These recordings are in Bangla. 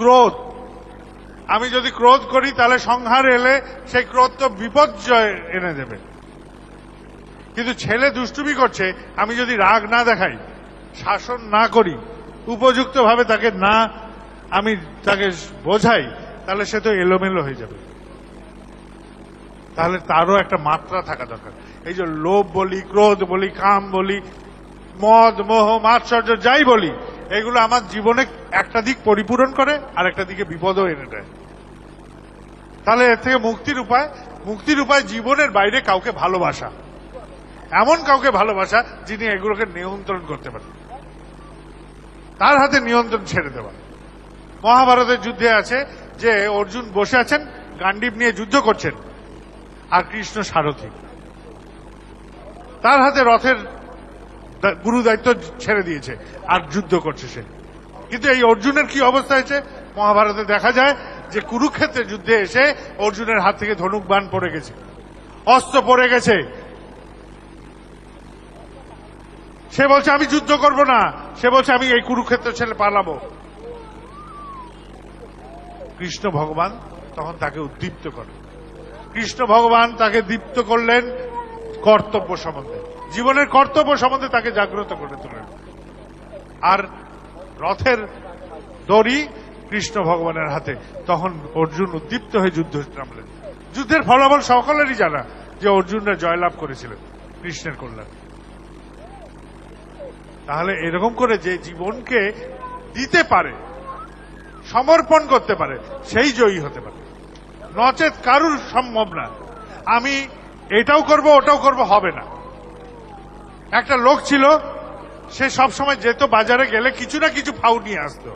ক্রোধ আমি যদি ক্রোধ করি তাহলে সংহার এলে সেই ক্রোধ তো বিপর্যয় এনে দেবে কিন্তু ছেলে দুষ্টুমি করছে আমি যদি রাগ না দেখাই শাসন না করি উপযুক্তভাবে তাকে না আমি তাকে বোঝাই তাহলে সে তো এলোমেলো হয়ে যাবে তাহলে তারও একটা মাত্রা থাকা দরকার এই যে লোভ বলি ক্রোধ বলি কাম বলি মদ মোহ মাৎসর্য যাই বলি এগুলো আমার জীবনে একটা দিক পরিপূরণ করে আর একটা দিকে বিপদও এনে দেয় তাহলে এর থেকে মুক্তির উপায় মুক্তির উপায় জীবনের বাইরে কাউকে ভালোবাসা এমন কাউকে ভালোবাসা যিনি এগুলোকে নিয়ন্ত্রণ করতে পারেন তার হাতে নিয়ন্ত্রণ ছেড়ে দেওয়া মহাভারতের যুদ্ধে আছে যে অর্জুন বসে আছেন গান্ডীব নিয়ে যুদ্ধ করছেন আর কৃষ্ণ সারথী তার হাতে রথের গুরু দায়িত্ব ছেড়ে দিয়েছে আর যুদ্ধ করছে সে কিন্তু এই অর্জুনের কি অবস্থা হয়েছে মহাভারতে দেখা যায় যে কুরুক্ষেত্রে যুদ্ধে এসে অর্জুনের হাত থেকে ধনুক বান পড়ে গেছে অস্ত্র পড়ে গেছে সে বলছে আমি যুদ্ধ করব না সে বলছে আমি এই কুরুক্ষেত্র ছেলে পালাবো কৃষ্ণ ভগবান তখন তাকে উদ্দীপ্ত করে কৃষ্ণ ভগবান তাকে দীপ্ত করলেন কর্তব্য সম্বন্ধে জীবনের কর্তব্য সম্বন্ধে তাকে জাগ্রত করে তোলেন আর রথের দড়ি কৃষ্ণ ভগবানের হাতে তখন অর্জুন উদ্দীপ্ত হয়ে যুদ্ধ নামলেন যুদ্ধের ফলাফল সকলেরই জানা যে অর্জুনরা জয়লাভ করেছিলেন কৃষ্ণের কল্যাণ তাহলে এরকম করে যে জীবনকে দিতে পারে সমর্পণ করতে পারে সেই জয়ী হতে পারে নচেত কারুর সম্ভব না আমি এটাও করব ওটাও করব হবে না একটা লোক ছিল সে সব সময় যেত বাজারে গেলে কিছু না কিছু ফাউন নিয়ে আসতো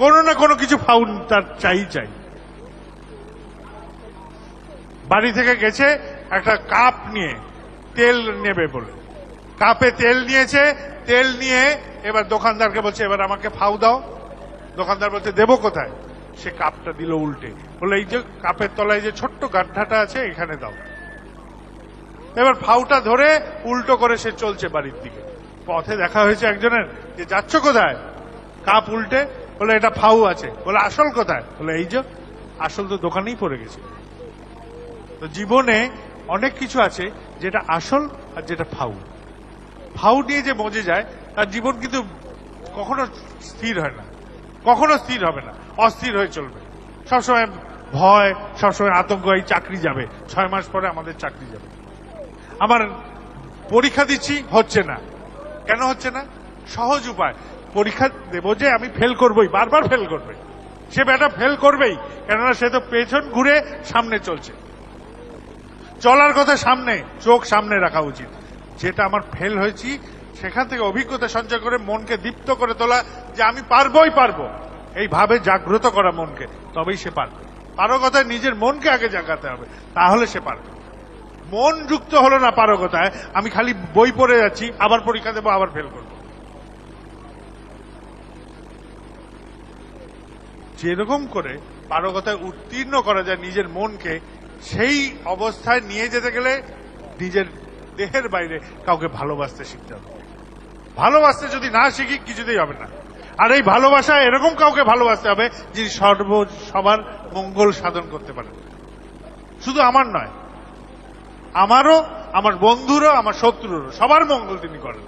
কোনো না কোনো কিছু ফাউন তার চাই চাই বাড়ি থেকে গেছে একটা কাপ নিয়ে তেল নেবে বলে কাপে তেল নিয়েছে তেল নিয়ে এবার দোকানদারকে বলছে এবার আমাকে ফাউ দাও দোকানদার বলছে দেবো কোথায় সে কাপটা দিল উল্টে বলে এই যে কাপের তলায় যে ছোট্ট গাড্ডাটা আছে এখানে দাও এবার ফাউটা ধরে উল্টো করে সে চলছে বাড়ির দিকে পথে দেখা হয়েছে একজনের যে যাচ্ছ কোথায় কাপ উল্টে বলে এটা ফাউ আছে বলে আসল কোথায় বলে এই যে আসল তো দোকানেই পড়ে গেছে তো জীবনে অনেক কিছু আছে যেটা আসল আর যেটা ফাউ ফাউ নিয়ে যে মজে যায় তার জীবন কিন্তু কখনো স্থির হয় না কখনো স্থির হবে না অস্থির হয়ে চলবে সবসময় ভয় সবসময় আতঙ্ক এই চাকরি যাবে ছয় মাস পরে আমাদের চাকরি যাবে আমার পরীক্ষা দিচ্ছি হচ্ছে না কেন হচ্ছে না সহজ উপায় পরীক্ষা দেব যে আমি ফেল করবই বারবার ফেল করবে সে ব্যাটা ফেল করবেই কেননা সে তো পেছন ঘুরে সামনে চলছে চলার কথা সামনে চোখ সামনে রাখা উচিত যেটা আমার ফেল হয়েছি সেখান থেকে অভিজ্ঞতা সঞ্চয় করে মনকে দীপ্ত করে তোলা যে আমি পারবই পারবো এইভাবে জাগ্রত করা মনকে তবেই সে পারবে পারো কথা নিজের মনকে আগে জাগাতে হবে তাহলে সে পারবে মন যুক্ত হলো না পারকতায় আমি খালি বই পড়ে যাচ্ছি আবার পরীক্ষা দেবো আবার ফেল করব যেরকম করে পারকতায় উত্তীর্ণ করা যায় নিজের মনকে সেই অবস্থায় নিয়ে যেতে গেলে নিজের দেহের বাইরে কাউকে ভালোবাসতে শিখতে হবে ভালোবাসতে যদি না শিখি কিছুতেই হবে না আর এই ভালোবাসা এরকম কাউকে ভালোবাসতে হবে যিনি সর্ব সবার মঙ্গল সাধন করতে পারেন শুধু আমার নয় আমারও আমার বন্ধুরও আমার শত্রুরও সবার মঙ্গল তিনি করেন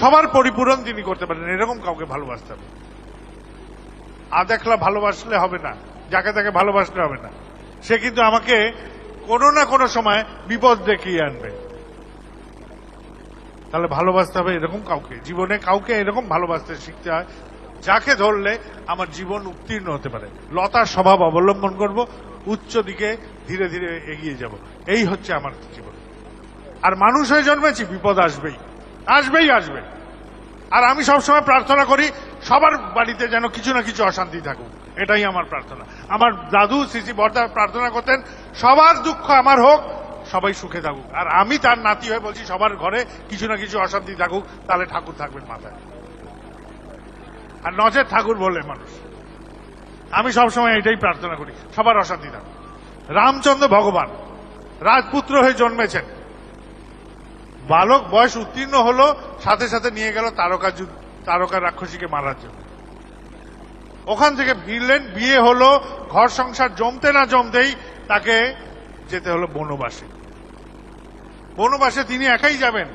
সবার পরিপূরণ তিনি করতে পারেন এরকম কাউকে ভালোবাসতে হবে আদেখলা ভালোবাসলে হবে না যাকে তাকে ভালোবাসলে হবে না সে কিন্তু আমাকে কোনো না কোনো সময় বিপদ দেখিয়ে আনবে তাহলে ভালোবাসতে হবে এরকম কাউকে জীবনে কাউকে এরকম ভালোবাসতে শিখতে হয় যাকে ধরলে আমার জীবন উত্তীর্ণ হতে পারে লতার স্বভাব অবলম্বন করব উচ্চ দিকে ধীরে ধীরে এগিয়ে যাব এই হচ্ছে আমার জীবন আর মানুষ হয়ে জন্মেছি বিপদ আসবেই আসবেই আসবে আর আমি সবসময় প্রার্থনা করি সবার বাড়িতে যেন কিছু না কিছু অশান্তি থাকুক এটাই আমার প্রার্থনা আমার দাদু শ্রী বর্দা প্রার্থনা করতেন সবার দুঃখ আমার হোক সবাই সুখে থাকুক আর আমি তার নাতি হয়ে বলছি সবার ঘরে কিছু না কিছু অশান্তি থাকুক তাহলে ঠাকুর থাকবেন মাথায় আর নজর ঠাকুর বলে মানুষ আমি সবসময় এটাই প্রার্থনা করি সবার অশান্তি থাকুক রামচন্দ্র ভগবান রাজপুত্র হয়ে জন্মেছেন বালক বয়স উত্তীর্ণ হল সাথে সাথে নিয়ে গেল তারকা তারকা রাক্ষসীকে মারার জন্য ওখান থেকে ফিরলেন বিয়ে হলো ঘর সংসার জমতে না জমতেই তাকে যেতে হলো বনবাসে বনবাসে তিনি একাই যাবেন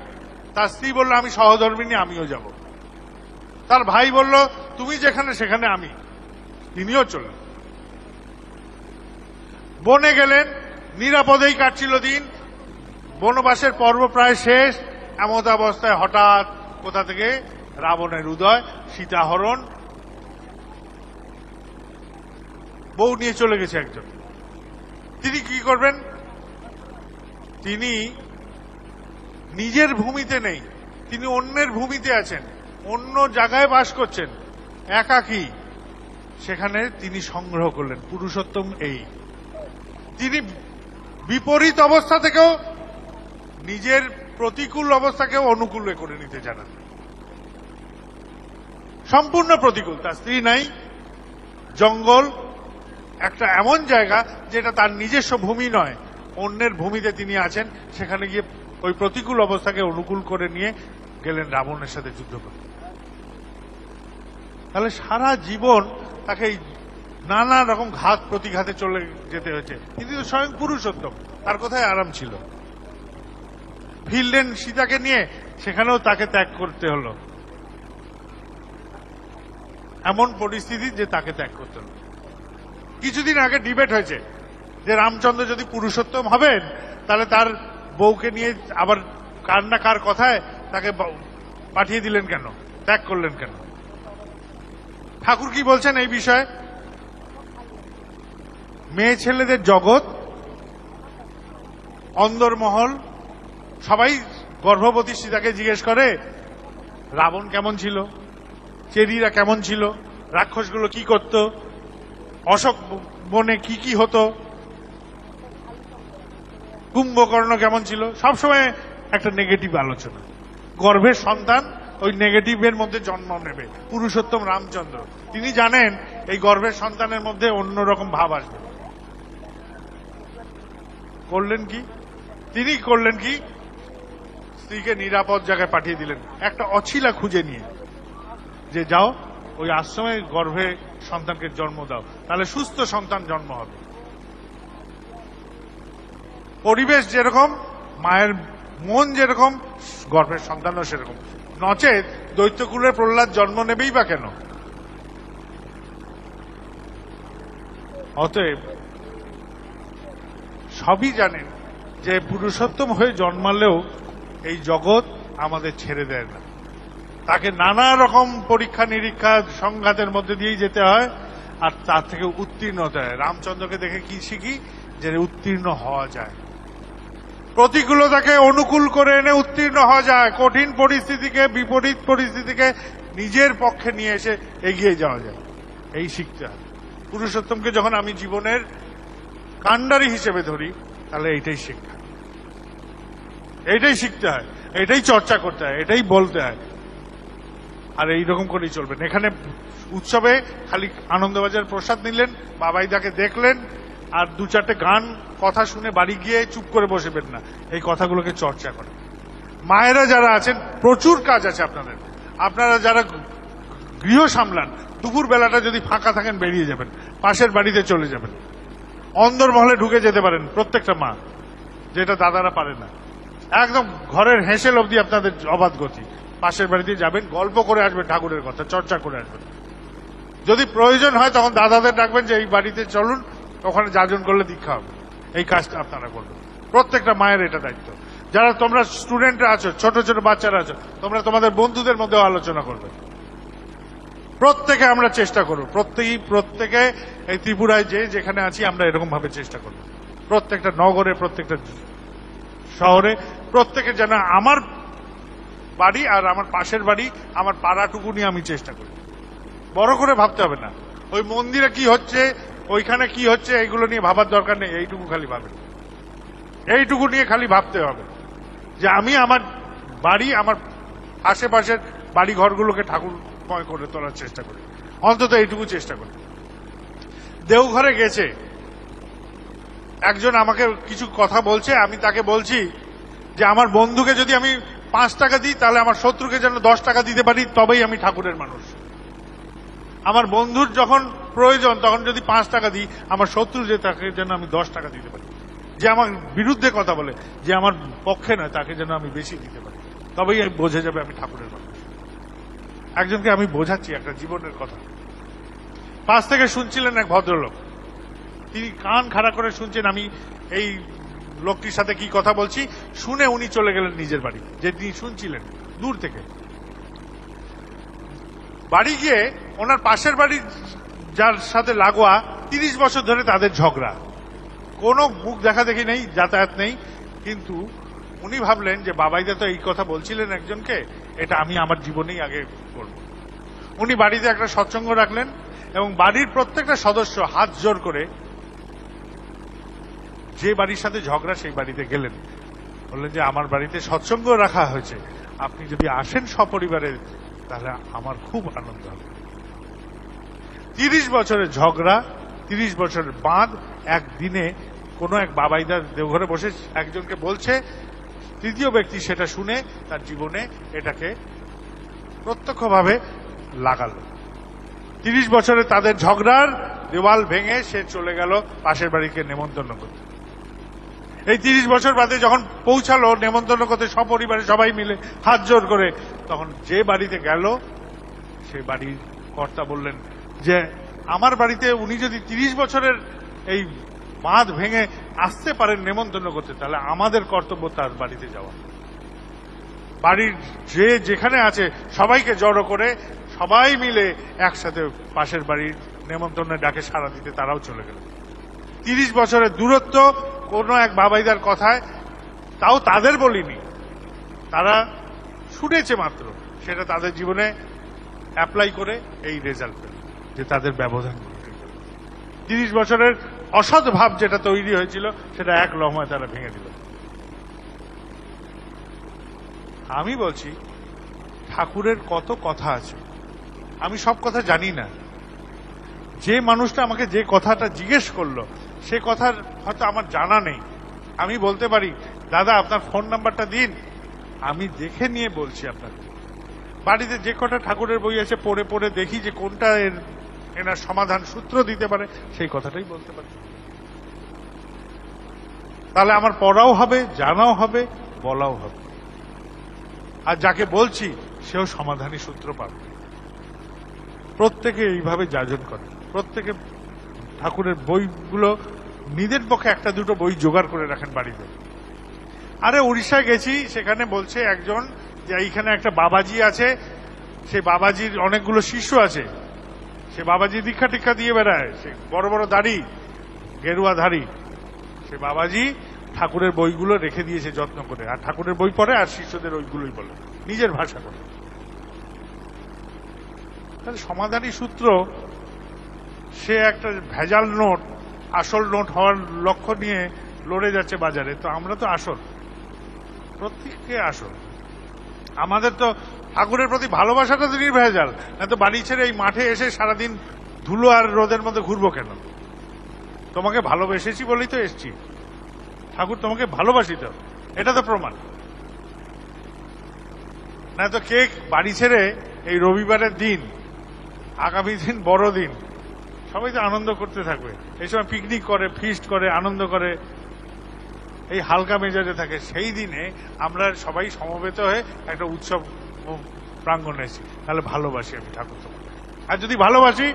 তার স্ত্রী বলল আমি সহধর্মিনী আমিও যাব তার ভাই বলল তুমি যেখানে সেখানে আমি তিনিও চলেন বনে গেলেন নিরাপদেই কাটছিল দিন বনবাসের পর্ব প্রায় শেষ এমত অবস্থায় হঠাৎ কোথা থেকে রাবণের উদয় সীতাহরণ বউ নিয়ে চলে গেছে একজন তিনি কি করবেন তিনি নিজের ভূমিতে নেই তিনি অন্যের ভূমিতে আছেন অন্য জায়গায় বাস করছেন একাকী সেখানে তিনি সংগ্রহ করলেন পুরুষোত্তম এই তিনি বিপরীত অবস্থা থেকেও নিজের প্রতিকূল অবস্থাকে অনুকূলে করে নিতে জানান সম্পূর্ণ প্রতিকূল তার স্ত্রী নাই জঙ্গল একটা এমন জায়গা যেটা তার নিজস্ব ভূমি নয় অন্যের ভূমিতে তিনি আছেন সেখানে গিয়ে ওই প্রতিকূল অবস্থাকে অনুকূল করে নিয়ে গেলেন রাবণের সাথে যুদ্ধ করতে তাহলে সারা জীবন তাকে নানা রকম ঘাত প্রতিঘাতে চলে যেতে হয়েছে কিন্তু স্বয়ং পুরুষোত্তম তার কোথায় আরাম ছিল ফিরলেন সীতাকে নিয়ে সেখানেও তাকে ত্যাগ করতে হল এমন পরিস্থিতি যে তাকে ত্যাগ করতে হলো কিছুদিন আগে ডিবেট হয়েছে যে রামচন্দ্র যদি পুরুষোত্তম হবেন তাহলে তার বউকে নিয়ে আবার কার না কার কথায় তাকে পাঠিয়ে দিলেন কেন ত্যাগ করলেন কেন ঠাকুর কি বলছেন এই বিষয়ে মেয়ে ছেলেদের জগৎ অন্দরমহল সবাই গর্ভবতী সীতাকে জিজ্ঞেস করে রাবণ কেমন ছিল চেরিরা কেমন ছিল রাক্ষসগুলো কি করত অশোক বনে কি কি হতো কুম্ভকর্ণ কেমন ছিল সবসময় একটা নেগেটিভ আলোচনা গর্ভের সন্তান ওই নেগেটিভের মধ্যে জন্ম নেবে পুরুষোত্তম রামচন্দ্র তিনি জানেন এই গর্ভের সন্তানের মধ্যে অন্যরকম ভাব আসবে করলেন কি তিনি করলেন কি স্ত্রীকে নিরাপদ জায়গায় পাঠিয়ে দিলেন একটা অছিলা খুঁজে নিয়ে যে যাও ওই আশ্রমে গর্ভে সন্তানকে জন্ম দাও তাহলে সুস্থ সন্তান জন্ম হবে পরিবেশ যেরকম মায়ের মন যেরকম গর্ভের সন্তানও সেরকম নচেত দৈত্যকুলের প্রহ্লাদ জন্ম নেবেই বা কেন অতএব সবই জানেন যে পুরুষোত্তম হয়ে জন্মালেও এই জগৎ আমাদের ছেড়ে দেয় না তাকে নানা রকম পরীক্ষা নিরীক্ষা সংঘাতের মধ্যে দিয়েই যেতে হয় আর তার থেকে উত্তীর্ণ হতে হয় রামচন্দ্রকে দেখে কি শিখি যে উত্তীর্ণ হওয়া যায় প্রতিকূলতাকে অনুকূল করে এনে উত্তীর্ণ হওয়া যায় কঠিন পরিস্থিতিকে বিপরীত পরিস্থিতিকে নিজের পক্ষে নিয়ে এসে এগিয়ে যাওয়া যায় এই শিখতে পুরুষোত্তমকে যখন আমি জীবনের কাণ্ডারি হিসেবে ধরি তাহলে এইটাই শিক্ষা এইটাই শিখতে হয় এটাই চর্চা করতে হয় এটাই বলতে হয় আর এইরকম করেই চলবেন এখানে উৎসবে খালি আনন্দবাজার প্রসাদ নিলেন বাবাইদাকে দেখলেন আর দু চারটে গান কথা শুনে বাড়ি গিয়ে চুপ করে বসেবেন না এই কথাগুলোকে চর্চা করে মায়েরা যারা আছেন প্রচুর কাজ আছে আপনাদের আপনারা যারা গৃহ সামলান দুপুর বেলাটা যদি ফাঁকা থাকেন বেরিয়ে যাবেন পাশের বাড়িতে চলে যাবেন অন্দরমহলে ঢুকে যেতে পারেন প্রত্যেকটা মা যেটা দাদারা পারে না একদম ঘরের হেঁসেল অবধি আপনাদের অবাধ গতি পাশের বাড়িতে যাবেন গল্প করে আসবেন ঠাকুরের কথা চর্চা করে আসবেন যদি প্রয়োজন হয় তখন দাদাদের ডাকবেন যে এই বাড়িতে চলুন ওখানে যাজন করলে দীক্ষা হবে এই কাজটা আপনারা করবেন প্রত্যেকটা মায়ের এটা দায়িত্ব যারা তোমরা স্টুডেন্টরা আছো ছোট ছোট বাচ্চারা আছো তোমরা তোমাদের বন্ধুদের মধ্যেও আলোচনা করবে প্রত্যেকে আমরা চেষ্টা করব প্রত্যেকেই প্রত্যেকে এই ত্রিপুরায় যে যেখানে আছি আমরা এরকম ভাবে চেষ্টা করব প্রত্যেকটা নগরে প্রত্যেকটা শহরে প্রত্যেকে যেন আমার বাড়ি আর আমার পাশের বাড়ি আমার পাড়াটুকু নিয়ে আমি চেষ্টা করি বড় করে ভাবতে হবে না ওই মন্দিরে কি হচ্ছে ওইখানে কি হচ্ছে এইগুলো নিয়ে ভাবার দরকার নেই এইটুকু খালি ভাবেন এইটুকু নিয়ে খালি ভাবতে হবে যে আমি আমার বাড়ি আমার আশেপাশের বাড়ি ঘরগুলোকে ঠাকুরময় করে তোলার চেষ্টা করি অন্তত এইটুকু চেষ্টা করি দেওঘরে গেছে একজন আমাকে কিছু কথা বলছে আমি তাকে বলছি যে আমার বন্ধুকে যদি আমি পাঁচ টাকা দিই তাহলে আমার শত্রুকে যেন দশ টাকা দিতে পারি তবেই আমি ঠাকুরের মানুষ আমার বন্ধুর যখন প্রয়োজন তখন যদি পাঁচ টাকা দিই আমার শত্রু যে তাকে যেন আমি দশ টাকা দিতে পারি যে আমার বিরুদ্ধে কথা বলে যে আমার পক্ষে নয় তাকে যেন আমি বেশি দিতে পারি তবেই আমি বোঝে যাবে আমি ঠাকুরের মানুষ একজনকে আমি বোঝাচ্ছি একটা জীবনের কথা পাশ থেকে শুনছিলেন এক ভদ্রলোক তিনি কান খাড়া করে শুনছেন আমি এই লোকটির সাথে কি কথা বলছি শুনে উনি চলে গেলেন নিজের বাড়ি যে তিনি শুনছিলেন দূর থেকে বাড়ি গিয়ে ওনার পাশের বাড়ির যার সাথে লাগোয়া তিরিশ বছর ধরে তাদের ঝগড়া কোনো মুখ দেখা দেখি নেই যাতায়াত নেই কিন্তু উনি ভাবলেন যে বাবাইদা তো এই কথা বলছিলেন একজনকে এটা আমি আমার জীবনেই আগে করব উনি বাড়িতে একটা সৎসঙ্গ রাখলেন এবং বাড়ির প্রত্যেকটা সদস্য হাত জোর করে যে বাড়ির সাথে ঝগড়া সেই বাড়িতে গেলেন বললেন যে আমার বাড়িতে সৎসঙ্গ রাখা হয়েছে আপনি যদি আসেন সপরিবারে তাহলে আমার খুব আনন্দ হবে তিরিশ বছরের ঝগড়া তিরিশ বছরের বাঁধ একদিনে কোনো এক বাবাইদার দেওঘরে বসে একজনকে বলছে তৃতীয় ব্যক্তি সেটা শুনে তার জীবনে এটাকে প্রত্যক্ষভাবে লাগালো তিরিশ বছরে তাদের ঝগড়ার দেওয়াল ভেঙে সে চলে গেল পাশের বাড়িকে নেমন্তন্ন করতে এই তিরিশ বছর বাদে যখন পৌঁছালো নেমন্তন্ন করতে সপরিবারে সবাই মিলে হাত জোর করে তখন যে বাড়িতে গেল সে বাড়ির কর্তা বললেন যে আমার বাড়িতে উনি যদি তিরিশ বছরের এই বাঁধ ভেঙে আসতে পারেন নেমন্তন্ন করতে তাহলে আমাদের কর্তব্য তার বাড়িতে যাওয়া বাড়ির যে যেখানে আছে সবাইকে জড়ো করে সবাই মিলে একসাথে পাশের বাড়ির নেমন্তন্নের ডাকে সাড়া দিতে তারাও চলে গেল তিরিশ বছরের দূরত্ব কোনো এক বাবাইদার কথায় তাও তাদের বলিনি তারা শুনেছে মাত্র সেটা তাদের জীবনে অ্যাপ্লাই করে এই রেজাল্ট যে তাদের ব্যবধান তিরিশ বছরের অসৎ ভাব যেটা তৈরি হয়েছিল সেটা এক লহমায় তারা ভেঙে দিল আমি বলছি ঠাকুরের কত কথা আছে আমি সব কথা জানি না যে মানুষটা আমাকে যে কথাটা জিজ্ঞেস করলো সে কথার হয়তো আমার জানা নেই আমি বলতে পারি দাদা আপনার ফোন নাম্বারটা দিন আমি দেখে নিয়ে বলছি আপনাকে বাড়িতে যে কটা ঠাকুরের বই আছে পড়ে পড়ে দেখি যে কোনটা এর এনার সমাধান সূত্র দিতে পারে সেই কথাটাই বলতে পারে তাহলে আমার পড়াও হবে জানাও হবে বলাও হবে আর যাকে বলছি সেও সমাধানী সূত্র পাবে প্রত্যেকে এইভাবে যাজন করে প্রত্যেকে ঠাকুরের বইগুলো নিজের পক্ষে একটা দুটো বই জোগাড় করে রাখেন বাড়িতে আরে উড়িষ্যা গেছি সেখানে বলছে একজন যে এইখানে একটা বাবাজি আছে সেই বাবাজির অনেকগুলো শিষ্য আছে সে বাবাজি দীক্ষা টিক্ষা দিয়ে বেড়ায় সে বড় বড় দাড়ি গেরুয়া ধাড়ি সে বাবাজি ঠাকুরের বইগুলো রেখে দিয়েছে যত্ন করে আর ঠাকুরের বই পড়ে আর শিষ্যদের ওইগুলোই বলে নিজের ভাষা করে তাহলে সমাধানী সূত্র সে একটা ভেজাল নোট আসল নোট হওয়ার লক্ষ্য নিয়ে লড়ে যাচ্ছে বাজারে তো আমরা তো আসল প্রত্যেককে আসল আমাদের তো ঠাকুরের প্রতি ভালোবাসাটা তো নির্ভেজাল না তো বাড়ি ছেড়ে এই মাঠে এসে সারাদিন ধুলো আর রোদের মধ্যে ঘুরবো কেন তোমাকে ভালোবেসেছি বলেই তো এসছি ঠাকুর তোমাকে ভালোবাসি তো এটা তো প্রমাণ না তো কে বাড়ি ছেড়ে এই রবিবারের দিন আগামী দিন বড় দিন সবাই তো আনন্দ করতে থাকবে এই সময় পিকনিক করে ফিস্ট করে আনন্দ করে এই হালকা মেজাজে থাকে সেই দিনে আমরা সবাই সমবেত হয়ে একটা উৎসব প্রাঙ্গনে আছি তাহলে ভালোবাসি আমি ঠাকুর তোমাকে আর যদি ভালোবাসি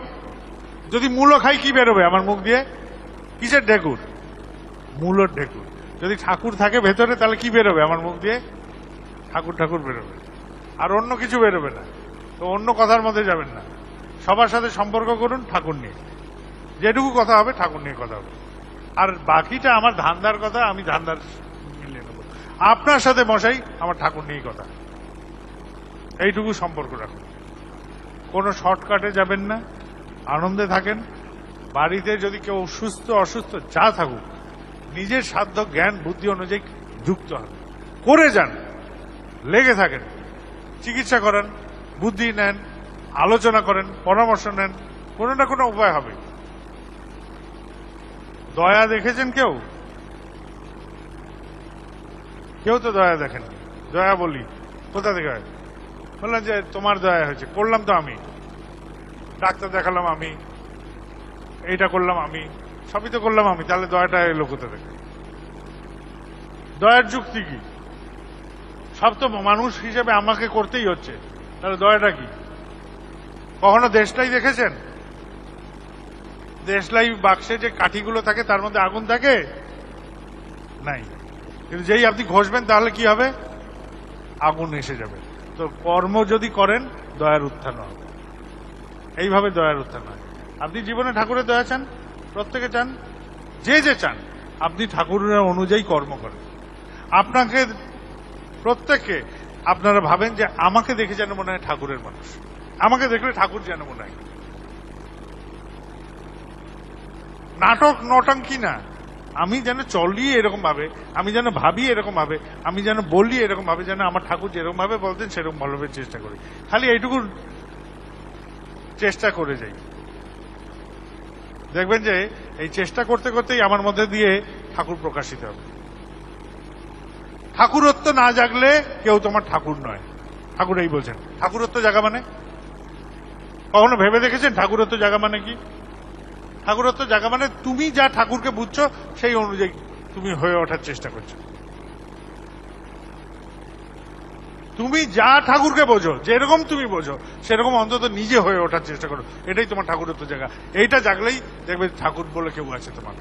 যদি মূলো খাই কি বেরোবে আমার মুখ দিয়ে কিসের ঢেকুর মূলর ঢেকুর যদি ঠাকুর থাকে ভেতরে তাহলে কি বেরোবে আমার মুখ দিয়ে ঠাকুর ঠাকুর বেরোবে আর অন্য কিছু বেরোবে না তো অন্য কথার মধ্যে যাবেন না সবার সাথে সম্পর্ক করুন ঠাকুর নিয়ে যেটুকু কথা হবে ঠাকুর নিয়ে কথা হবে আর বাকিটা আমার ধান্দার কথা আমি ধান্দার মিলিয়ে নেব আপনার সাথে মশাই আমার ঠাকুর নিয়েই কথা এইটুকু সম্পর্ক রাখুন কোনো শর্টকাটে যাবেন না আনন্দে থাকেন বাড়িতে যদি কেউ সুস্থ অসুস্থ যা থাকুক নিজের সাধ্য জ্ঞান বুদ্ধি অনুযায়ী যুক্ত হন করে যান লেগে থাকেন চিকিৎসা করেন বুদ্ধি নেন আলোচনা করেন পরামর্শ নেন কোনো না কোনো উপায় হবে দয়া দেখেছেন কেউ কেউ তো দয়া দেখেন দয়া বলি কোথা থেকে হয় বললাম যে তোমার দয়া হয়েছে করলাম তো আমি ডাক্তার দেখালাম আমি এইটা করলাম আমি সবই তো করলাম আমি তাহলে দয়াটা এলো কোথা থেকে দয়ার যুক্তি কি সব তো মানুষ হিসেবে আমাকে করতেই হচ্ছে তাহলে দয়াটা কি কখনো দেশলাই দেখেছেন দেশলাই বাক্সে যে কাঠিগুলো থাকে তার মধ্যে আগুন থাকে নাই কিন্তু যেই আপনি ঘষবেন তাহলে কি হবে আগুন এসে যাবে তো কর্ম যদি করেন দয়ার উত্থান হবে এইভাবে দয়ার উত্থান হয় আপনি জীবনে ঠাকুরের দয়া চান প্রত্যেকে চান যে যে চান আপনি ঠাকুরের অনুযায়ী কর্ম করেন আপনাকে প্রত্যেককে আপনারা ভাবেন যে আমাকে দেখে যেন মনে হয় ঠাকুরের মানুষ আমাকে দেখলে ঠাকুর যেন মনে হয় নাটক নটাঙ্কি না আমি যেন চলি এরকম ভাবে আমি যেন ভাবি এরকম ভাবে আমি যেন বলি এরকম ভাবে যেন আমার ঠাকুর যেরকম ভাবে বলতেন সেরকম ভালোভাবে চেষ্টা করি খালি এইটুকু চেষ্টা করে যাই দেখবেন যে এই চেষ্টা করতে করতেই আমার মধ্যে দিয়ে ঠাকুর প্রকাশিত হবে ঠাকুরত্ব না জাগলে কেউ তোমার ঠাকুর নয় ঠাকুর এই বলছেন ঠাকুরত্ব জাগা মানে কখনো ভেবে দেখেছেন ঠাকুরত্ব জাগা মানে কি ঠাকুরত্ব জায়গা মানে তুমি যা ঠাকুরকে বুঝছো সেই অনুযায়ী তুমি হয়ে ওঠার চেষ্টা করছো তুমি যা ঠাকুরকে বোঝো যেরকম তুমি বোঝো সেরকম অন্তত নিজে হয়ে ওঠার চেষ্টা করো এটাই তোমার ঠাকুরত্ব জায়গা এইটা জাগলেই দেখবে ঠাকুর বলে কেউ আছে তোমার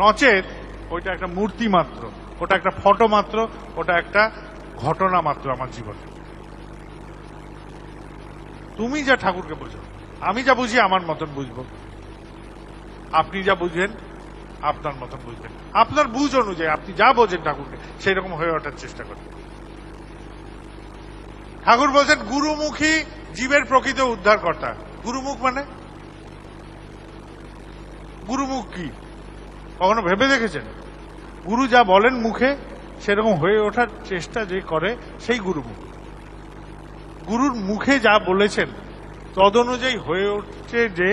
নচেত ওইটা একটা মূর্তি মাত্র ওটা একটা ফটো মাত্র ওটা একটা ঘটনা মাত্র আমার জীবনে তুমি যা ঠাকুরকে বোঝো আমি যা বুঝি আমার মতন বুঝবো আপনি যা বুঝবেন আপনার মতন বুঝবেন আপনার বুঝ অনুযায়ী আপনি যা বোঝেন ঠাকুরকে সেই রকম হয়ে ওঠার চেষ্টা করবেন ঠাকুর বলছেন গুরুমুখী জীবের প্রকৃত উদ্ধারকর্তা গুরুমুখ মানে গুরুমুখ কি কখনো ভেবে দেখেছেন গুরু যা বলেন মুখে সেরকম হয়ে ওঠার চেষ্টা যে করে সেই গুরুমুখ গুরুর মুখে যা বলেছেন তদ অনুযায়ী হয়ে উঠছে যে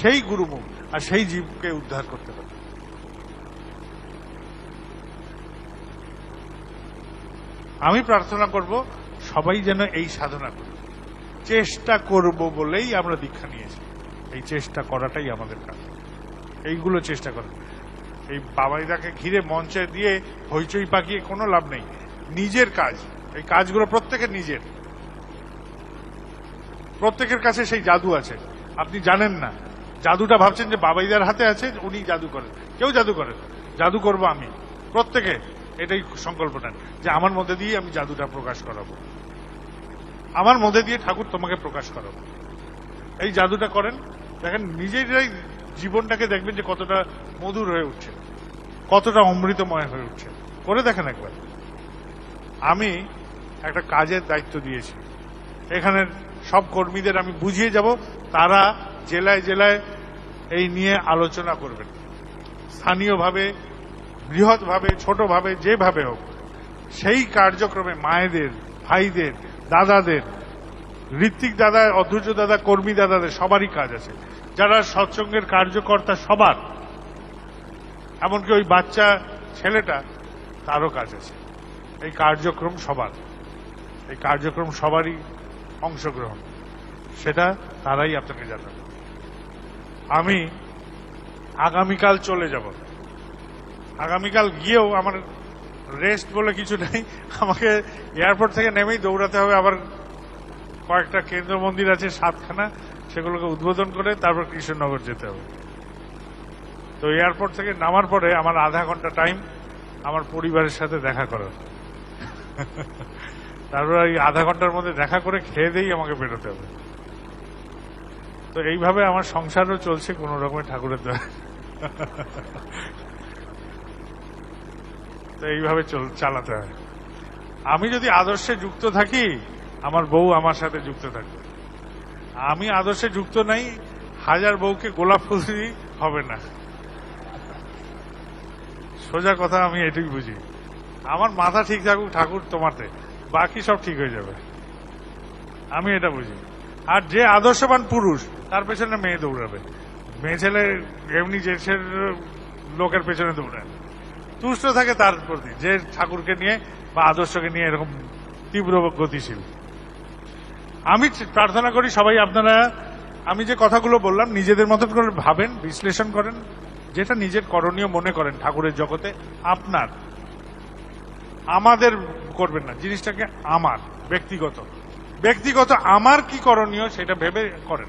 সেই গুরুমুখ আর সেই জীবকে উদ্ধার করতে পারবে আমি প্রার্থনা করব সবাই যেন এই সাধনা করি চেষ্টা করব বলেই আমরা দীক্ষা নিয়েছি এই চেষ্টা করাটাই আমাদের কাজ এইগুলো চেষ্টা করা এই বাবাইদাকে ঘিরে মঞ্চে দিয়ে হইচই পাকিয়ে কোনো লাভ নেই নিজের কাজ এই কাজগুলো প্রত্যেকের নিজের প্রত্যেকের কাছে সেই জাদু আছে আপনি জানেন না জাদুটা ভাবছেন যে বাবাইদার হাতে আছে উনি জাদু করেন কেউ জাদু করেন জাদু করব আমি প্রত্যেকে এটাই সংকল্প নেন যে আমার মধ্যে দিয়ে আমি জাদুটা প্রকাশ করাবো আমার মধ্যে দিয়ে ঠাকুর তোমাকে প্রকাশ করাবো এই জাদুটা করেন দেখেন নিজেরাই জীবনটাকে দেখবেন যে কতটা মধুর হয়ে উঠছে কতটা অমৃতময় হয়ে উঠছে করে দেখেন একবার আমি একটা কাজের দায়িত্ব দিয়েছি এখানের সব কর্মীদের আমি বুঝিয়ে যাব তারা জেলায় জেলায় এই নিয়ে আলোচনা করবেন স্থানীয়ভাবে বৃহৎভাবে ছোটভাবে যেভাবে হোক সেই কার্যক্রমে মায়েদের ভাইদের দাদাদের ঋত্বিক দাদা অধৈর্য দাদা কর্মী দাদাদের সবারই কাজ আছে যারা সৎসঙ্গের কার্যকর্তা সবার এমনকি ওই বাচ্চা ছেলেটা তারও কাজ আছে এই কার্যক্রম সবার এই কার্যক্রম সবারই অংশগ্রহণ সেটা তারাই আপনাকে জানাবে আমি আগামীকাল চলে যাব আগামীকাল গিয়েও আমার রেস্ট বলে কিছু নেই আমাকে এয়ারপোর্ট থেকে নেমেই দৌড়াতে হবে আবার কয়েকটা কেন্দ্র মন্দির আছে সাতখানা সেগুলোকে উদ্বোধন করে তারপর কৃষ্ণনগর যেতে হবে তো এয়ারপোর্ট থেকে নামার পরে আমার আধা ঘন্টা টাইম আমার পরিবারের সাথে দেখা করার তারপর এই আধা ঘন্টার মধ্যে দেখা করে খেয়ে দিয়েই আমাকে বেরোতে হবে তো এইভাবে আমার সংসারও চলছে কোন রকমের ঠাকুরের দ্বারা তো এইভাবে চালাতে হয় আমি যদি আদর্শে যুক্ত থাকি আমার বউ আমার সাথে যুক্ত থাকবে আমি আদর্শে যুক্ত নাই হাজার বউকে গোলাপ ফুল দিই হবে না সোজা কথা আমি এটুই বুঝি আমার মাথা ঠিক থাকুক ঠাকুর তোমাতে বাকি সব ঠিক হয়ে যাবে আমি এটা বুঝি আর যে আদর্শবান পুরুষ তার পেছনে মেয়ে দৌড়াবে মেয়ে ছেলে এমনি যে লোকের পেছনে দৌড়ায় তুষ্ট থাকে তার প্রতি যে ঠাকুরকে নিয়ে বা আদর্শকে নিয়ে এরকম তীব্র গতিশীল আমি প্রার্থনা করি সবাই আপনারা আমি যে কথাগুলো বললাম নিজেদের মতন করে ভাবেন বিশ্লেষণ করেন যেটা নিজের করণীয় মনে করেন ঠাকুরের জগতে আপনার আমাদের করবেন না জিনিসটাকে আমার ব্যক্তিগত ব্যক্তিগত আমার কি করণীয় সেটা ভেবে করেন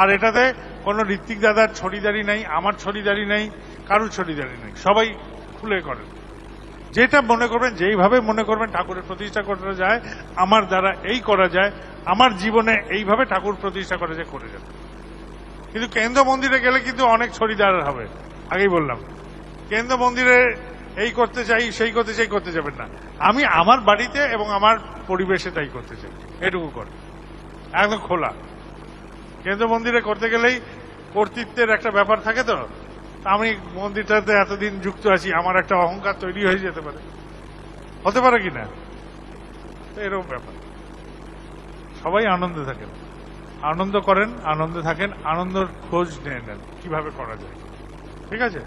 আর এটাতে কোনো ঋত্বিক দাদার ছড়িদারি নাই আমার ছড়িদারি নাই কারুর ছড়িদারি নাই সবাই খুলে করেন যেটা মনে করবেন যেইভাবে মনে করবেন ঠাকুরের প্রতিষ্ঠা করা যায় আমার দ্বারা এই করা যায় আমার জীবনে এইভাবে ঠাকুর প্রতিষ্ঠা করা যায় করে যাবে কিন্তু কেন্দ্র মন্দিরে গেলে কিন্তু অনেক ছড়িদার হবে আগেই বললাম কেন্দ্র মন্দিরে এই করতে চাই সেই করতে চাই করতে যাবেন না আমি আমার বাড়িতে এবং আমার পরিবেশে তাই করতে চাই এটুকু করে একদম খোলা কেন্দ্র মন্দিরে করতে গেলেই কর্তৃত্বের একটা ব্যাপার থাকে তো আমি মন্দিরটাতে এতদিন যুক্ত আছি আমার একটা অহংকার তৈরি হয়ে যেতে পারে হতে পারে কিনা এরকম ব্যাপার সবাই আনন্দে থাকেন আনন্দ করেন আনন্দে থাকেন আনন্দর খোঁজ নিয়ে নেন কিভাবে করা যায় ঠিক আছে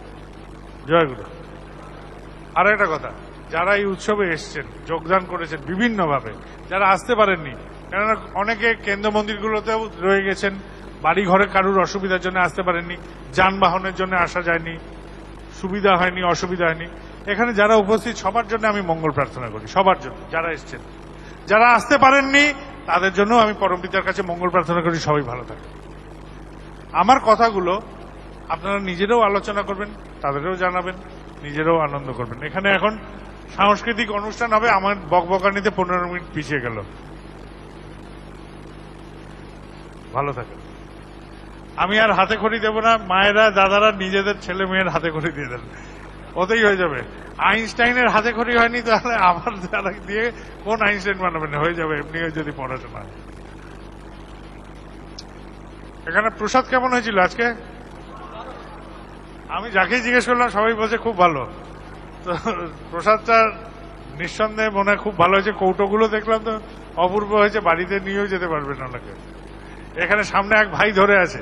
জয়গুরু আর একটা কথা যারা এই উৎসবে এসছেন যোগদান করেছেন বিভিন্নভাবে যারা আসতে পারেননি কেননা অনেকে কেন্দ্র মন্দিরগুলোতেও রয়ে গেছেন বাড়ি ঘরে কারুর অসুবিধার জন্য আসতে পারেননি যানবাহনের জন্য আসা যায়নি সুবিধা হয়নি অসুবিধা হয়নি এখানে যারা উপস্থিত সবার জন্য আমি মঙ্গল প্রার্থনা করি সবার জন্য যারা এসছেন যারা আসতে পারেননি তাদের জন্য আমি পরমপিতার কাছে মঙ্গল প্রার্থনা করি সবাই ভালো থাকে আমার কথাগুলো আপনারা নিজেরাও আলোচনা করবেন তাদেরকেও জানাবেন নিজেরাও আনন্দ করবেন এখানে এখন সাংস্কৃতিক অনুষ্ঠান হবে আমার বকবকানিতে পনেরো মিনিট পিছিয়ে গেল ভালো থাকেন আমি আর হাতে খড়ি দেব না মায়েরা দাদারা নিজেদের ছেলে মেয়ের হাতে খড়ি দিয়ে দেন ওতেই হয়ে যাবে আইনস্টাইনের হাতে খড়ি হয়নি তাহলে আমার দ্বারা দিয়ে কোন আইনস্টাইন বানাবেন হয়ে যাবে এমনি যদি পড়াশোনা এখানে প্রসাদ কেমন হয়েছিল আজকে আমি যাকে জিজ্ঞেস করলাম সবাই বলছে খুব ভালো তো প্রসাদটা নিঃসন্দেহে মনে খুব ভালো হয়েছে কৌটোগুলো দেখলাম তো অপূর্ব হয়েছে বাড়িতে নিয়েও যেতে পারবেন অনেকে এখানে সামনে এক ভাই ধরে আছে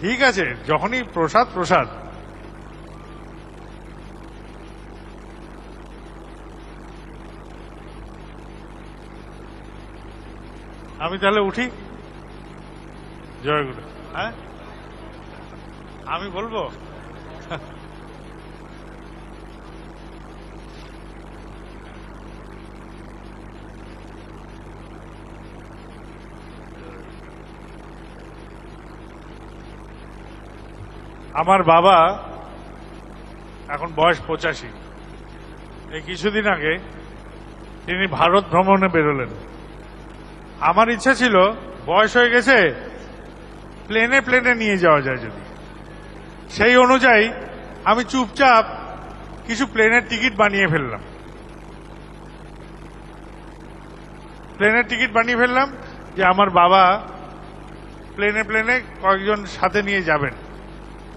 ঠিক আছে যখনই প্রসাদ প্রসাদ আমি তাহলে উঠি জয়গুরু হ্যাঁ আমি বলবো আমার বাবা এখন বয়স পঁচাশি এই কিছুদিন আগে তিনি ভারত ভ্রমণে বেরোলেন আমার ইচ্ছা ছিল বয়স হয়ে গেছে প্লেনে প্লেনে নিয়ে যাওয়া যায় যদি সেই অনুযায়ী আমি চুপচাপ কিছু প্লেনের টিকিট বানিয়ে ফেললাম প্লেনের টিকিট বানিয়ে ফেললাম যে আমার বাবা প্লেনে প্লেনে কয়েকজন সাথে নিয়ে যাবেন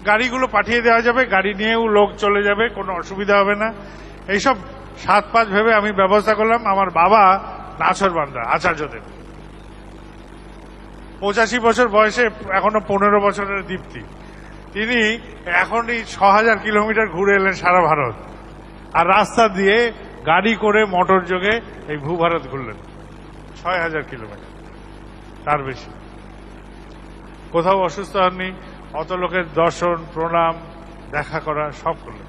গাড়িগুলো পাঠিয়ে দেওয়া যাবে গাড়ি নিয়েও লোক চলে যাবে কোনো অসুবিধা হবে না এইসব সাত পাঁচ ভেবে আমি ব্যবস্থা করলাম আমার বাবা নাছর বান্দা আচার্যদেব পঁচাশি বছর বয়সে এখনো পনেরো বছরের দীপ্তি তিনি এখনই ছ হাজার কিলোমিটার ঘুরে এলেন সারা ভারত আর রাস্তা দিয়ে গাড়ি করে মোটর যোগে এই ভূভারত ঘুরলেন ছয় হাজার কিলোমিটার তার বেশি কোথাও অসুস্থ হননি অত লোকের দর্শন প্রণাম দেখা করা সব করলেন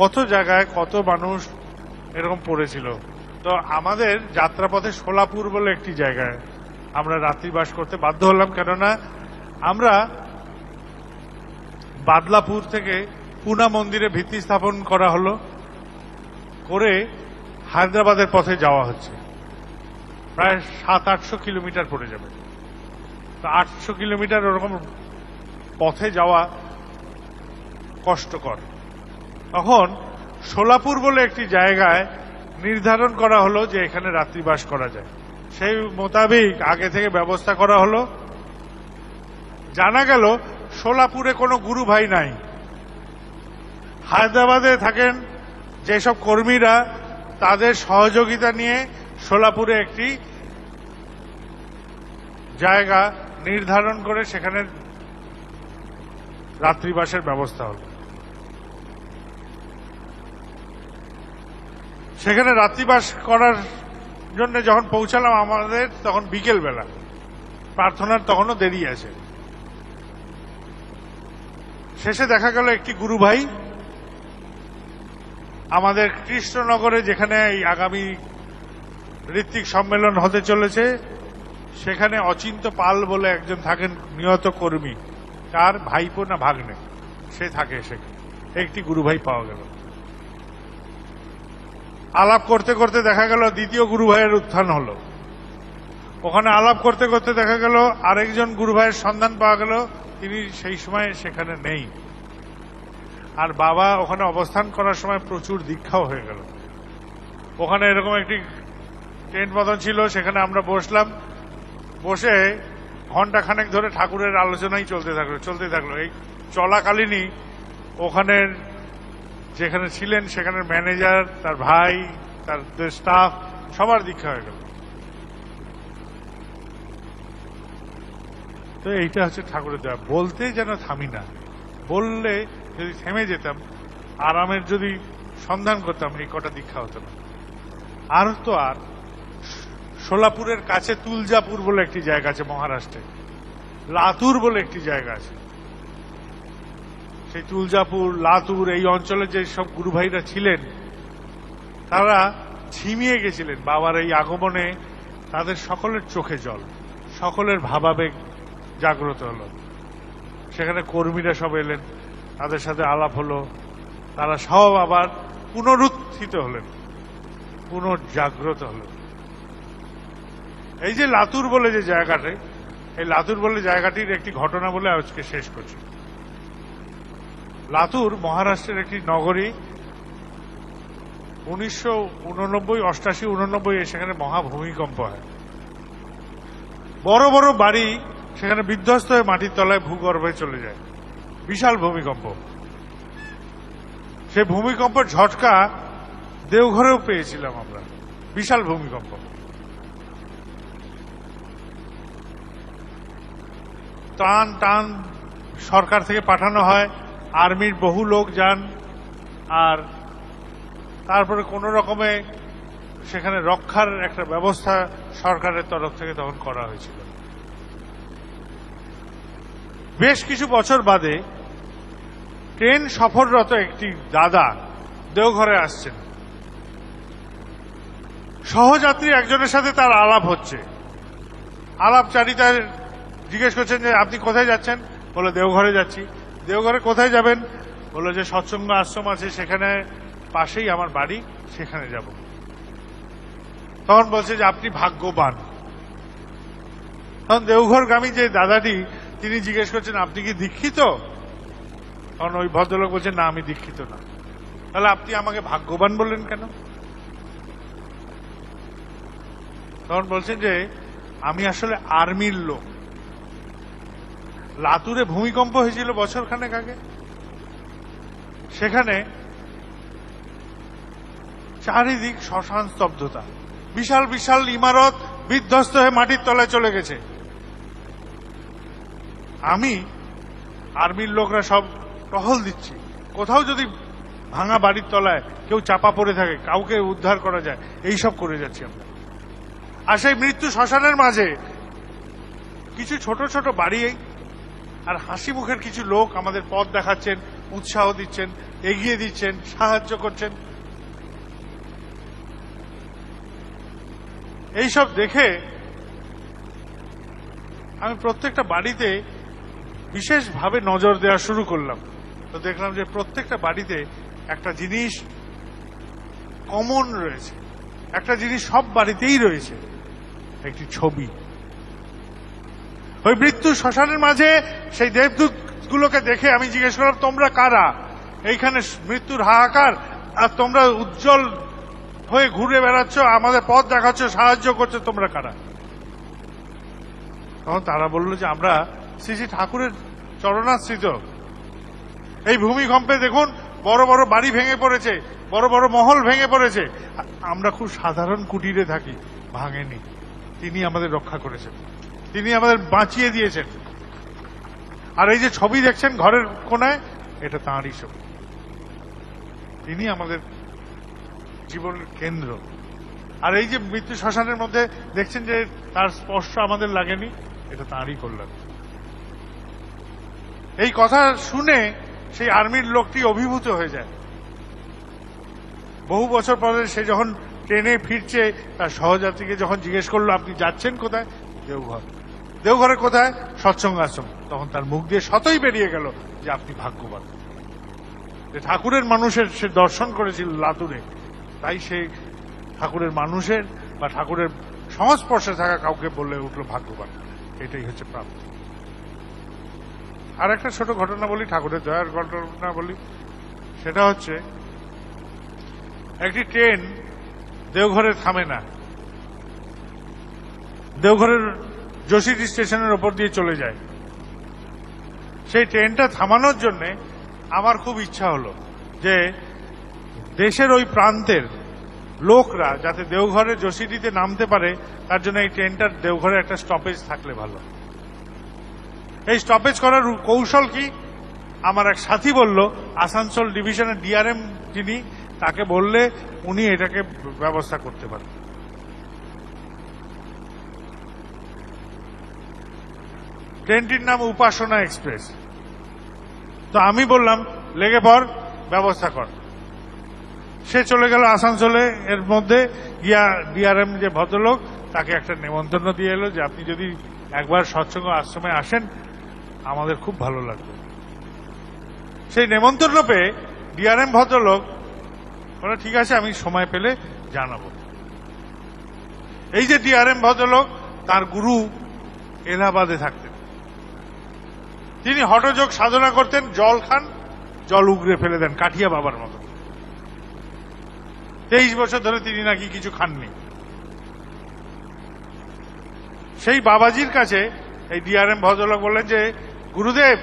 কত জায়গায় কত মানুষ এরকম পড়েছিল তো আমাদের যাত্রাপথে সোলাপুর বলে একটি জায়গায় আমরা রাত্রিবাস করতে বাধ্য হলাম কেননা আমরা বাদলাপুর থেকে পুনা মন্দিরে ভিত্তি স্থাপন করা হলো করে হায়দ্রাবাদের পথে যাওয়া হচ্ছে প্রায় সাত আটশো কিলোমিটার পড়ে যাবে আটশো কিলোমিটার ওরকম পথে যাওয়া কষ্টকর তখন সোলাপুর বলে একটি জায়গায় নির্ধারণ করা হলো যে এখানে রাত্রিবাস করা যায় সেই মোতাবেক আগে থেকে ব্যবস্থা করা হলো জানা গেল সোলাপুরে কোনো গুরু ভাই নাই হায়দ্রাবাদে থাকেন যেসব কর্মীরা তাদের সহযোগিতা নিয়ে সোলাপুরে একটি জায়গা নির্ধারণ করে সেখানে রাত্রিবাসের ব্যবস্থা হল সেখানে রাত্রিবাস করার জন্য যখন পৌঁছালাম আমাদের তখন বিকেল বেলা প্রার্থনার তখনও দেরি আছে শেষে দেখা গেল একটি গুরু ভাই আমাদের কৃষ্ণনগরে যেখানে এই আগামী ঋত্বিক সম্মেলন হতে চলেছে সেখানে অচিন্ত পাল বলে একজন থাকেন নিহত কর্মী তার ভাইপো না ভাগ্নে সে থাকে সেখানে একটি গুরুভাই পাওয়া গেল আলাপ করতে করতে দেখা গেল দ্বিতীয় গুরুভাইয়ের উত্থান হল ওখানে আলাপ করতে করতে দেখা গেল আরেকজন গুরুভাইয়ের সন্ধান পাওয়া গেল তিনি সেই সময় সেখানে নেই আর বাবা ওখানে অবস্থান করার সময় প্রচুর দীক্ষাও হয়ে গেল ওখানে এরকম একটি টেন্ট মতন ছিল সেখানে আমরা বসলাম বসে ঘন্টাখানেক ধরে ঠাকুরের আলোচনাই চলতে থাকলো চলতে থাকলো এই চলাকালীনই ওখানের যেখানে ছিলেন সেখানের ম্যানেজার তার ভাই তার স্টাফ সবার দীক্ষা হয়ে গেল তো এইটা হচ্ছে ঠাকুরের দেওয়া বলতে যেন থামি না বললে যদি থেমে যেতাম আরামের যদি সন্ধান করতাম এই কটা দীক্ষা হতো না আর তো আর সোলাপুরের কাছে তুলজাপুর বলে একটি জায়গা আছে মহারাষ্ট্রে লাতুর বলে একটি জায়গা আছে সেই তুলজাপুর লাতুর এই অঞ্চলে যে সব গুরুভাইরা ছিলেন তারা ঝিমিয়ে গেছিলেন বাবার এই আগমনে তাদের সকলের চোখে জল সকলের ভাবাবেগ জাগ্রত হল সেখানে কর্মীরা সব এলেন তাদের সাথে আলাপ হলো তারা সব আবার পুনরুত্থিত হলেন পুনর্জাগ্রত হলেন এই যে লাতুর বলে যে জায়গাটি এই লাতুর বলে জায়গাটির একটি ঘটনা বলে আজকে শেষ করছি লাতুর মহারাষ্ট্রের একটি নগরী উনিশশো উননব্বই অষ্টাশি উননব্বই সেখানে মহাভূমিকম্প হয় বড় বড় বাড়ি সেখানে বিধ্বস্ত হয়ে মাটির তলায় ভূগর্ভে চলে যায় বিশাল ভূমিকম্প সে ভূমিকম্পের ঝটকা দেওঘরেও পেয়েছিলাম আমরা বিশাল ভূমিকম্প ত্রাণ টান সরকার থেকে পাঠানো হয় আর্মির বহু লোক যান আর তারপরে কোন রকমে সেখানে রক্ষার একটা ব্যবস্থা সরকারের তরফ থেকে তখন করা হয়েছিল বেশ কিছু বছর বাদে ট্রেন সফররত একটি দাদা দেওঘরে আসছেন সহযাত্রী একজনের সাথে তার আলাপ হচ্ছে আলাপচারিতার জিজ্ঞেস করছেন যে আপনি কোথায় যাচ্ছেন বলে দেওঘরে যাচ্ছি দেওঘরে কোথায় যাবেন বললো যে সৎসঙ্গ আশ্রম আছে সেখানে পাশেই আমার বাড়ি সেখানে যাব তখন বলছে যে আপনি ভাগ্যবান তখন দেওঘরগামী যে দাদাটি তিনি জিজ্ঞেস করছেন আপনি কি দীক্ষিত তখন ওই ভদ্রলোক বলছেন না আমি দীক্ষিত না তাহলে আপনি আমাকে ভাগ্যবান বললেন কেন তখন বলছেন যে আমি আসলে আর্মির লোক লাতুরে ভূমিকম্প হয়েছিল বছর খানেক আগে সেখানে চারিদিক শ্মশান স্তব্ধতা বিশাল বিশাল ইমারত বিধ্বস্ত হয়ে মাটির তলায় চলে গেছে আমি আর্মির লোকরা সব টহল দিচ্ছি কোথাও যদি ভাঙা বাড়ির তলায় কেউ চাপা পড়ে থাকে কাউকে উদ্ধার করা যায় এই সব করে যাচ্ছি আমরা আর সেই মৃত্যু শ্মশানের মাঝে কিছু ছোট ছোট বাড়ি আর হাসি মুখের কিছু লোক আমাদের পথ দেখাচ্ছেন উৎসাহ দিচ্ছেন এগিয়ে দিচ্ছেন সাহায্য করছেন এইসব দেখে আমি প্রত্যেকটা বাড়িতে বিশেষভাবে নজর দেওয়া শুরু করলাম তো দেখলাম যে প্রত্যেকটা বাড়িতে একটা জিনিস কমন রয়েছে একটা জিনিস সব বাড়িতেই রয়েছে একটি ছবি ওই মৃত্যু শ্মশানের মাঝে সেই দেবদূত গুলোকে দেখে আমি জিজ্ঞেস করলাম তোমরা কারা এইখানে মৃত্যুর হাহাকার আর তোমরা উজ্জ্বল হয়ে ঘুরে বেড়াচ্ছ আমাদের পথ দেখাচ্ছ সাহায্য করছো তোমরা কারা তখন তারা বলল যে আমরা শ্রী ঠাকুরের চরণাশ্রিত এই ভূমিকম্পে দেখুন বড় বড় বাড়ি ভেঙে পড়েছে বড় বড় মহল ভেঙে পড়েছে আমরা খুব সাধারণ কুটিরে থাকি ভাঙেনি তিনি আমাদের রক্ষা করেছেন তিনি আমাদের বাঁচিয়ে দিয়েছেন আর এই যে ছবি দেখছেন ঘরের কোনায় এটা তাঁরই ছবি তিনি আমাদের জীবনের কেন্দ্র আর এই যে মৃত্যু শ্মশানের মধ্যে দেখছেন যে তার স্পর্শ আমাদের লাগেনি এটা তাঁরই কল্যাণ এই কথা শুনে সেই আর্মির লোকটি অভিভূত হয়ে যায় বহু বছর পরে সে যখন ট্রেনে ফিরছে তার সহযাত্রীকে যখন জিজ্ঞেস করলো আপনি যাচ্ছেন কোথায় দেওঘর দেওঘরে কোথায় সৎসঙ্গ আশ্রম তখন তার মুখ দিয়ে শতই বেরিয়ে গেল যে আপনি ভাগ্যবান যে ঠাকুরের মানুষের সে দর্শন করেছিল লাতুরে তাই সে ঠাকুরের মানুষের বা ঠাকুরের সংস্পর্শে থাকা কাউকে বলে উঠলো ভাগ্যবান এটাই হচ্ছে প্রাপ্তি আর একটা ছোট ঘটনা বলি ঠাকুরের দয়ার ঘটনা বলি সেটা হচ্ছে একটি ট্রেন দেওঘরে থামে না দেওঘরের জসিটি স্টেশনের ওপর দিয়ে চলে যায় সেই ট্রেনটা থামানোর জন্য আমার খুব ইচ্ছা হলো যে দেশের ওই প্রান্তের লোকরা যাতে দেওঘরে জসিডিতে নামতে পারে তার জন্য এই ট্রেনটার দেওঘরে একটা স্টপেজ থাকলে ভালো এই স্টপেজ করার কৌশল কি আমার এক সাথী বলল আসানসোল ডিভিশনের ডিআরএম যিনি তাকে বললে উনি এটাকে ব্যবস্থা করতে পারেন ট্রেনটির নাম উপাসনা এক্সপ্রেস তো আমি বললাম লেগে পর ব্যবস্থা কর সে চলে গেল আসানসোলে এর মধ্যে গিয়া ডিআরএম যে ভদ্রলোক তাকে একটা নেমন্তন্ন দিয়ে এলো যে আপনি যদি একবার সৎসঙ্গ আশ্রমে আসেন আমাদের খুব ভালো লাগবে সেই নেমন্তন্ন পেয়ে ডিআরএম ভদ্রলোক বলে ঠিক আছে আমি সময় পেলে জানাবো এই যে ডিআরএম ভদ্রলোক তার গুরু এলাহাবাদে থাকতেন তিনি হঠযোগ সাধনা করতেন জল খান জল উগরে ফেলে দেন কাঠিয়া বাবার মতো তেইশ বছর ধরে তিনি নাকি কিছু খাননি সেই বাবাজির কাছে এই ডিআরএম ভদ্রলোক বললেন যে গুরুদেব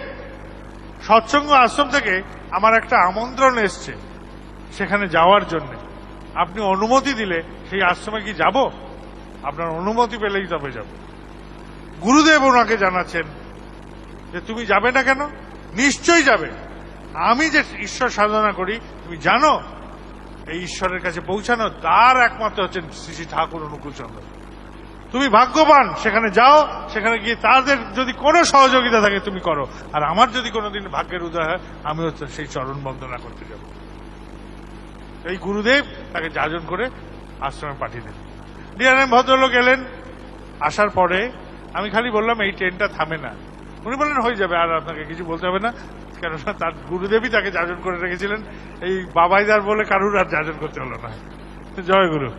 সৎসঙ্গ আশ্রম থেকে আমার একটা আমন্ত্রণ এসছে সেখানে যাওয়ার জন্য আপনি অনুমতি দিলে সেই আশ্রমে কি যাব আপনার অনুমতি পেলেই তবে যাব গুরুদেব ওনাকে জানাচ্ছেন যে তুমি যাবে না কেন নিশ্চয়ই যাবে আমি যে ঈশ্বর সাধনা করি তুমি জানো এই ঈশ্বরের কাছে পৌঁছানো তার একমাত্র হচ্ছেন শ্রী শ্রী ঠাকুর অনুকূল চন্দ্র তুমি ভাগ্যবান সেখানে যাও সেখানে গিয়ে তাদের যদি কোনো সহযোগিতা থাকে তুমি করো আর আমার যদি কোনোদিন ভাগ্যের উদয় হয় আমি হচ্ছে সেই চরণ বন্দনা করতে যাব এই গুরুদেব তাকে যাজন করে আশ্রমে পাঠিয়ে দিলেন ডিআরএম ভদ্রলোক এলেন আসার পরে আমি খালি বললাম এই ট্রেনটা থামে না উনি বললেন হয়ে যাবে আর আপনাকে কিছু বলতে হবে না কেননা তার গুরুদেবই তাকে যাজন করে রেখেছিলেন এই বাবাইদার বলে কারুর আর যাজন করতে হলো না জয় গুরু